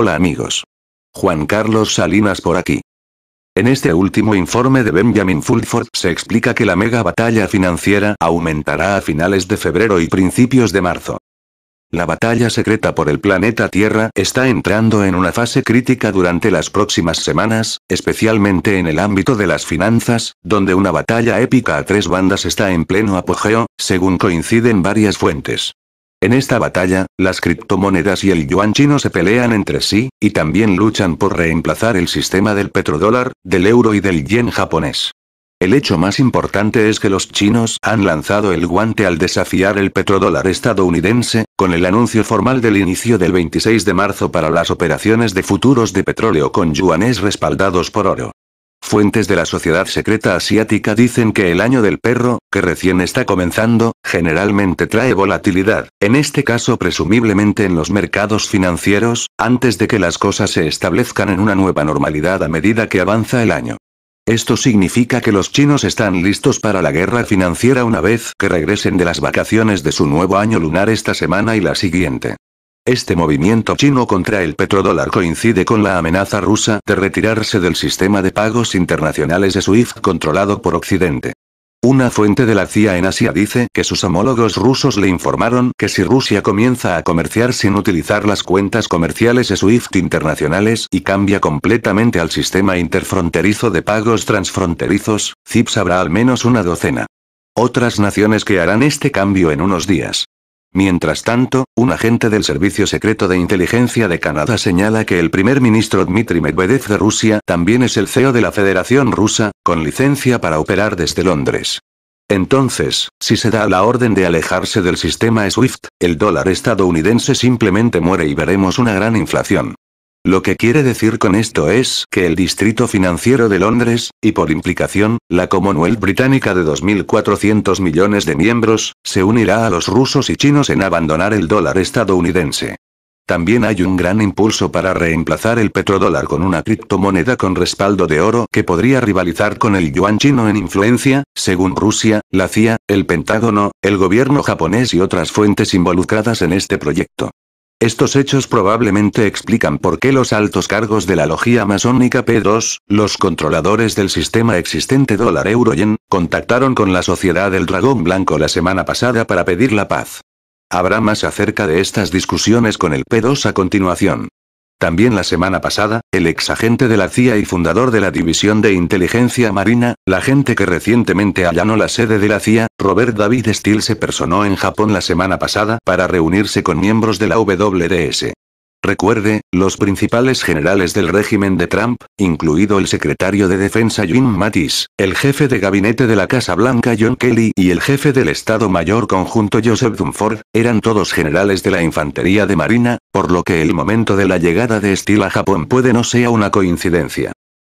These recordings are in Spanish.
Hola amigos. Juan Carlos Salinas por aquí. En este último informe de Benjamin Fulford se explica que la mega batalla financiera aumentará a finales de febrero y principios de marzo. La batalla secreta por el planeta Tierra está entrando en una fase crítica durante las próximas semanas, especialmente en el ámbito de las finanzas, donde una batalla épica a tres bandas está en pleno apogeo, según coinciden varias fuentes. En esta batalla, las criptomonedas y el yuan chino se pelean entre sí, y también luchan por reemplazar el sistema del petrodólar, del euro y del yen japonés. El hecho más importante es que los chinos han lanzado el guante al desafiar el petrodólar estadounidense, con el anuncio formal del inicio del 26 de marzo para las operaciones de futuros de petróleo con yuanes respaldados por oro. Fuentes de la Sociedad Secreta Asiática dicen que el año del perro, que recién está comenzando, generalmente trae volatilidad, en este caso presumiblemente en los mercados financieros, antes de que las cosas se establezcan en una nueva normalidad a medida que avanza el año. Esto significa que los chinos están listos para la guerra financiera una vez que regresen de las vacaciones de su nuevo año lunar esta semana y la siguiente. Este movimiento chino contra el petrodólar coincide con la amenaza rusa de retirarse del sistema de pagos internacionales de SWIFT controlado por Occidente. Una fuente de la CIA en Asia dice que sus homólogos rusos le informaron que si Rusia comienza a comerciar sin utilizar las cuentas comerciales de SWIFT internacionales y cambia completamente al sistema interfronterizo de pagos transfronterizos, CIPS habrá al menos una docena. Otras naciones que harán este cambio en unos días. Mientras tanto, un agente del Servicio Secreto de Inteligencia de Canadá señala que el primer ministro Dmitry Medvedev de Rusia también es el CEO de la Federación Rusa, con licencia para operar desde Londres. Entonces, si se da la orden de alejarse del sistema SWIFT, el dólar estadounidense simplemente muere y veremos una gran inflación. Lo que quiere decir con esto es que el Distrito Financiero de Londres, y por implicación, la Commonwealth Británica de 2.400 millones de miembros, se unirá a los rusos y chinos en abandonar el dólar estadounidense. También hay un gran impulso para reemplazar el petrodólar con una criptomoneda con respaldo de oro que podría rivalizar con el yuan chino en influencia, según Rusia, la CIA, el Pentágono, el gobierno japonés y otras fuentes involucradas en este proyecto. Estos hechos probablemente explican por qué los altos cargos de la logía masónica P2, los controladores del sistema existente dólar euro yen, contactaron con la Sociedad del Dragón Blanco la semana pasada para pedir la paz. Habrá más acerca de estas discusiones con el P2 a continuación. También la semana pasada, el ex agente de la CIA y fundador de la División de Inteligencia Marina, la gente que recientemente allanó la sede de la CIA, Robert David Steele se personó en Japón la semana pasada para reunirse con miembros de la WDS. Recuerde, los principales generales del régimen de Trump, incluido el secretario de Defensa Jim Mattis, el jefe de gabinete de la Casa Blanca John Kelly y el jefe del Estado Mayor Conjunto Joseph Dunford, eran todos generales de la Infantería de Marina, por lo que el momento de la llegada de Steele a Japón puede no sea una coincidencia.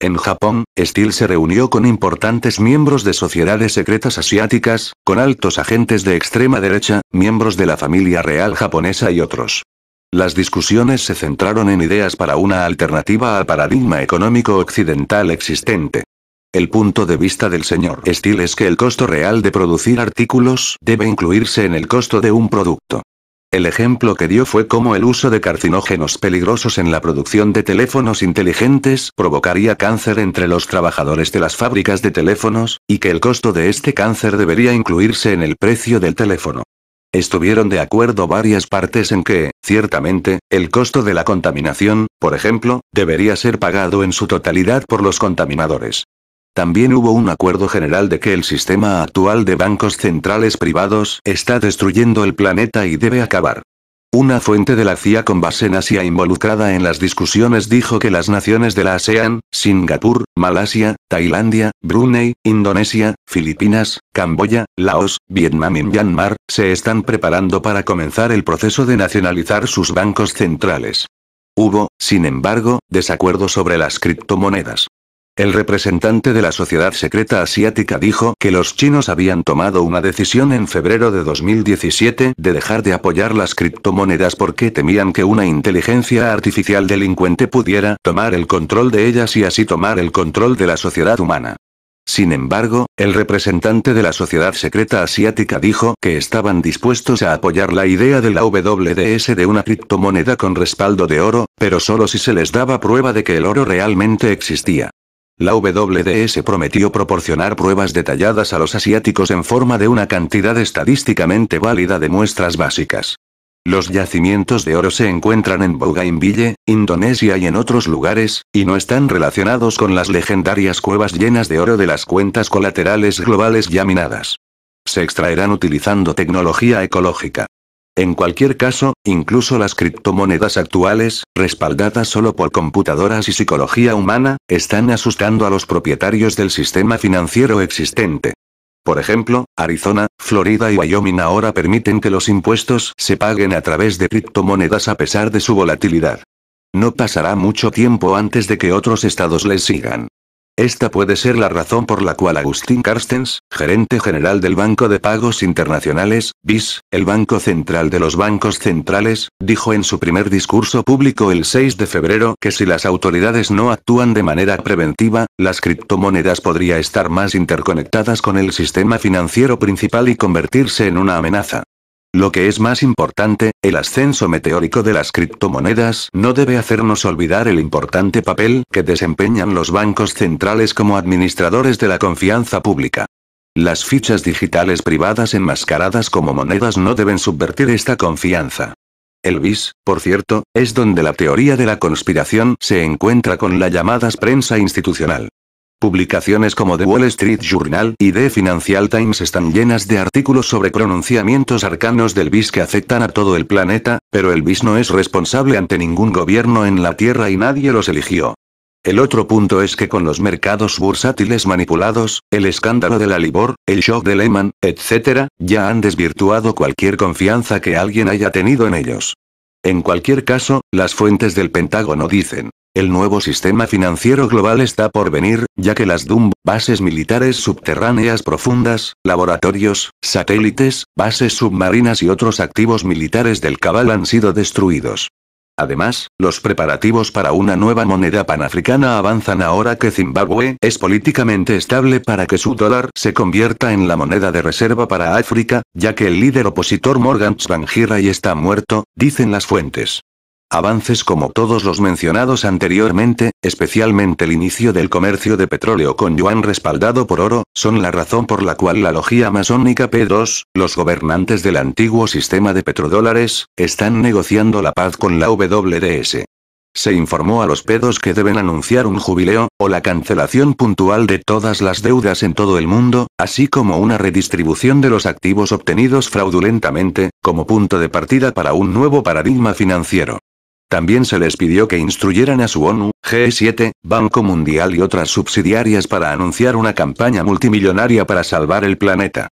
En Japón, Steele se reunió con importantes miembros de sociedades secretas asiáticas, con altos agentes de extrema derecha, miembros de la familia real japonesa y otros. Las discusiones se centraron en ideas para una alternativa al paradigma económico occidental existente. El punto de vista del señor Steele es que el costo real de producir artículos debe incluirse en el costo de un producto. El ejemplo que dio fue cómo el uso de carcinógenos peligrosos en la producción de teléfonos inteligentes provocaría cáncer entre los trabajadores de las fábricas de teléfonos, y que el costo de este cáncer debería incluirse en el precio del teléfono. Estuvieron de acuerdo varias partes en que, ciertamente, el costo de la contaminación, por ejemplo, debería ser pagado en su totalidad por los contaminadores. También hubo un acuerdo general de que el sistema actual de bancos centrales privados está destruyendo el planeta y debe acabar. Una fuente de la CIA con base en Asia involucrada en las discusiones dijo que las naciones de la ASEAN, Singapur, Malasia, Tailandia, Brunei, Indonesia, Filipinas, Camboya, Laos, Vietnam y Myanmar, se están preparando para comenzar el proceso de nacionalizar sus bancos centrales. Hubo, sin embargo, desacuerdo sobre las criptomonedas. El representante de la Sociedad Secreta Asiática dijo que los chinos habían tomado una decisión en febrero de 2017 de dejar de apoyar las criptomonedas porque temían que una inteligencia artificial delincuente pudiera tomar el control de ellas y así tomar el control de la sociedad humana. Sin embargo, el representante de la Sociedad Secreta Asiática dijo que estaban dispuestos a apoyar la idea de la WDS de una criptomoneda con respaldo de oro, pero solo si se les daba prueba de que el oro realmente existía. La WDS prometió proporcionar pruebas detalladas a los asiáticos en forma de una cantidad estadísticamente válida de muestras básicas. Los yacimientos de oro se encuentran en Bougainville, Indonesia y en otros lugares, y no están relacionados con las legendarias cuevas llenas de oro de las cuentas colaterales globales ya minadas. Se extraerán utilizando tecnología ecológica. En cualquier caso, incluso las criptomonedas actuales, respaldadas solo por computadoras y psicología humana, están asustando a los propietarios del sistema financiero existente. Por ejemplo, Arizona, Florida y Wyoming ahora permiten que los impuestos se paguen a través de criptomonedas a pesar de su volatilidad. No pasará mucho tiempo antes de que otros estados les sigan. Esta puede ser la razón por la cual Agustín Carstens, gerente general del Banco de Pagos Internacionales, BIS, el Banco Central de los Bancos Centrales, dijo en su primer discurso público el 6 de febrero que si las autoridades no actúan de manera preventiva, las criptomonedas podría estar más interconectadas con el sistema financiero principal y convertirse en una amenaza. Lo que es más importante, el ascenso meteórico de las criptomonedas no debe hacernos olvidar el importante papel que desempeñan los bancos centrales como administradores de la confianza pública. Las fichas digitales privadas enmascaradas como monedas no deben subvertir esta confianza. El BIS, por cierto, es donde la teoría de la conspiración se encuentra con la llamada prensa institucional. Publicaciones como The Wall Street Journal y The Financial Times están llenas de artículos sobre pronunciamientos arcanos del BIS que afectan a todo el planeta, pero el BIS no es responsable ante ningún gobierno en la Tierra y nadie los eligió. El otro punto es que con los mercados bursátiles manipulados, el escándalo de la Libor, el shock de Lehman, etc., ya han desvirtuado cualquier confianza que alguien haya tenido en ellos. En cualquier caso, las fuentes del Pentágono dicen, el nuevo sistema financiero global está por venir, ya que las DUMB, bases militares subterráneas profundas, laboratorios, satélites, bases submarinas y otros activos militares del Cabal han sido destruidos. Además, los preparativos para una nueva moneda panafricana avanzan ahora que Zimbabue es políticamente estable para que su dólar se convierta en la moneda de reserva para África, ya que el líder opositor Morgan Tsvangirai está muerto, dicen las fuentes. Avances como todos los mencionados anteriormente, especialmente el inicio del comercio de petróleo con yuan respaldado por oro, son la razón por la cual la logía masónica P2, los gobernantes del antiguo sistema de petrodólares, están negociando la paz con la WDS. Se informó a los pedos que deben anunciar un jubileo, o la cancelación puntual de todas las deudas en todo el mundo, así como una redistribución de los activos obtenidos fraudulentamente, como punto de partida para un nuevo paradigma financiero. También se les pidió que instruyeran a su ONU, G7, Banco Mundial y otras subsidiarias para anunciar una campaña multimillonaria para salvar el planeta.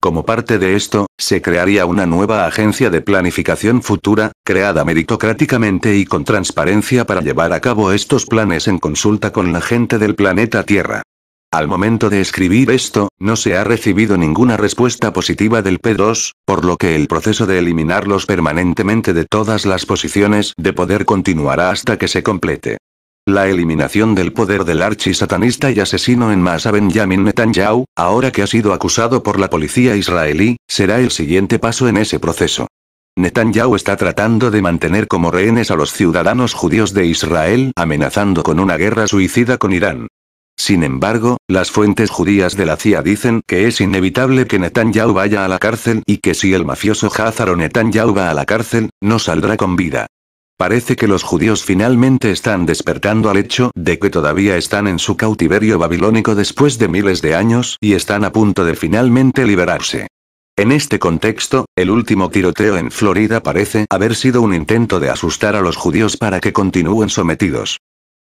Como parte de esto, se crearía una nueva agencia de planificación futura, creada meritocráticamente y con transparencia para llevar a cabo estos planes en consulta con la gente del planeta Tierra. Al momento de escribir esto, no se ha recibido ninguna respuesta positiva del P2, por lo que el proceso de eliminarlos permanentemente de todas las posiciones de poder continuará hasta que se complete. La eliminación del poder del archisatanista y asesino en masa Benjamin Netanyahu, ahora que ha sido acusado por la policía israelí, será el siguiente paso en ese proceso. Netanyahu está tratando de mantener como rehenes a los ciudadanos judíos de Israel, amenazando con una guerra suicida con Irán. Sin embargo, las fuentes judías de la CIA dicen que es inevitable que Netanyahu vaya a la cárcel y que si el mafioso Hazar o Netanyahu va a la cárcel, no saldrá con vida. Parece que los judíos finalmente están despertando al hecho de que todavía están en su cautiverio babilónico después de miles de años y están a punto de finalmente liberarse. En este contexto, el último tiroteo en Florida parece haber sido un intento de asustar a los judíos para que continúen sometidos.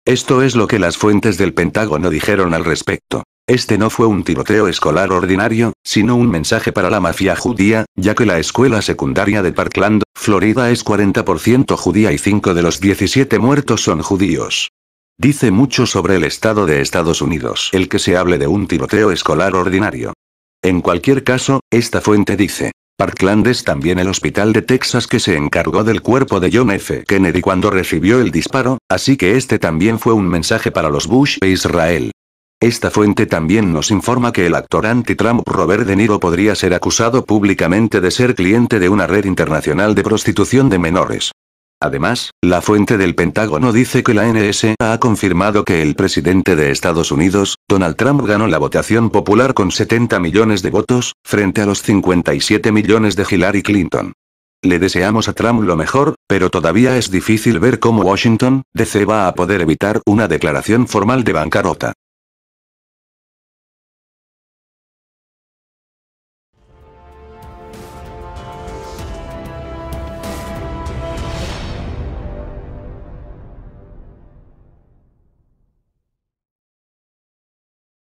Esto es lo que las fuentes del Pentágono dijeron al respecto. Este no fue un tiroteo escolar ordinario, sino un mensaje para la mafia judía, ya que la escuela secundaria de Parkland, Florida es 40% judía y 5 de los 17 muertos son judíos. Dice mucho sobre el estado de Estados Unidos el que se hable de un tiroteo escolar ordinario. En cualquier caso, esta fuente dice, Parkland es también el hospital de Texas que se encargó del cuerpo de John F. Kennedy cuando recibió el disparo, así que este también fue un mensaje para los Bush e Israel. Esta fuente también nos informa que el actor anti-Trump Robert De Niro podría ser acusado públicamente de ser cliente de una red internacional de prostitución de menores. Además, la fuente del Pentágono dice que la NSA ha confirmado que el presidente de Estados Unidos, Donald Trump, ganó la votación popular con 70 millones de votos, frente a los 57 millones de Hillary Clinton. Le deseamos a Trump lo mejor, pero todavía es difícil ver cómo Washington, DC va a poder evitar una declaración formal de bancarrota.